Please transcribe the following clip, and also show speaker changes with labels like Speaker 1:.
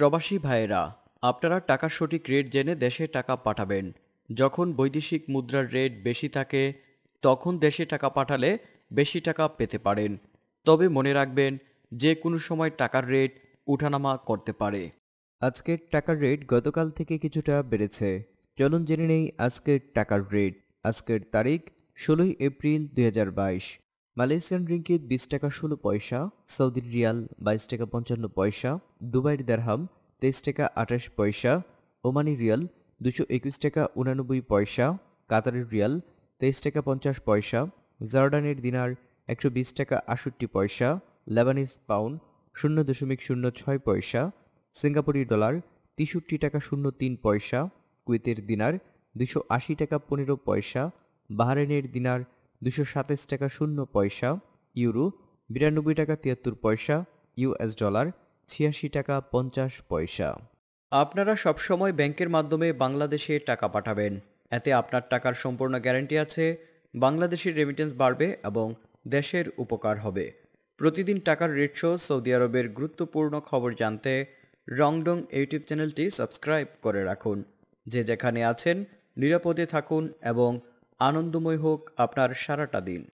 Speaker 1: প্রবাসী ভাইয়েরা আপনারা টাকার সঠিক রেট জেনে দেশে টাকা পাঠাবেন যখন বৈদেশিক মুদ্রার রেট বেশি থাকে তখন দেশে টাকা পাঠালে বেশি টাকা পেতে পারেন তবে মনে রাখবেন যে কোনো সময় টাকার রেট উঠানামা করতে পারে আজকের টাকার রেট গতকাল থেকে কিছুটা বেড়েছে চলুন জেনে নেই আজকের টাকার রেট আজকের তারিখ ষোলোই এপ্রিল দুই মালয়েশিয়ান রিঙ্কিত বিশ টাকা ষোলো পয়সা সৌদির রিয়াল বাইশ টাকা পঞ্চান্ন পয়সা দুবাইয়ের দেরহাম তেইশ টাকা আঠাশ পয়সা ওমানি রিয়াল দুশো একুশ টাকা উনানব্বই পয়সা কাতারের রিয়াল তেইশ টাকা পঞ্চাশ পয়সা জর্ডানের দিনার একশো বিশ টাকা আষট্টি পয়সা লেবানিস পাউন্ড শূন্য দশমিক শূন্য ছয় পয়সা সিঙ্গাপুরি ডলার তেষট্টি টাকা শূন্য তিন পয়সা কুয়েতের দিনার দুশো আশি টাকা পনেরো পয়সা বাহারেনের দিনার দুশো সাতাইশ টাকা শূন্য পয়সা ইউরো বিরানব্বই টাকা তিয়াত্তর পয়সা ইউএস ডলার ছিয়াশি টাকা পঞ্চাশ পয়সা আপনারা সবসময় ব্যাংকের মাধ্যমে বাংলাদেশে টাকা পাঠাবেন এতে আপনার টাকার সম্পূর্ণ গ্যারান্টি আছে বাংলাদেশের রেমিটেন্স বাড়বে এবং দেশের উপকার হবে প্রতিদিন টাকার রেট শো সৌদি আরবের গুরুত্বপূর্ণ খবর জানতে রংডং ইউটিউব চ্যানেলটি সাবস্ক্রাইব করে রাখুন যে যেখানে আছেন নিরাপদে থাকুন এবং আনন্দময় হোক আপনার সারাটা দিন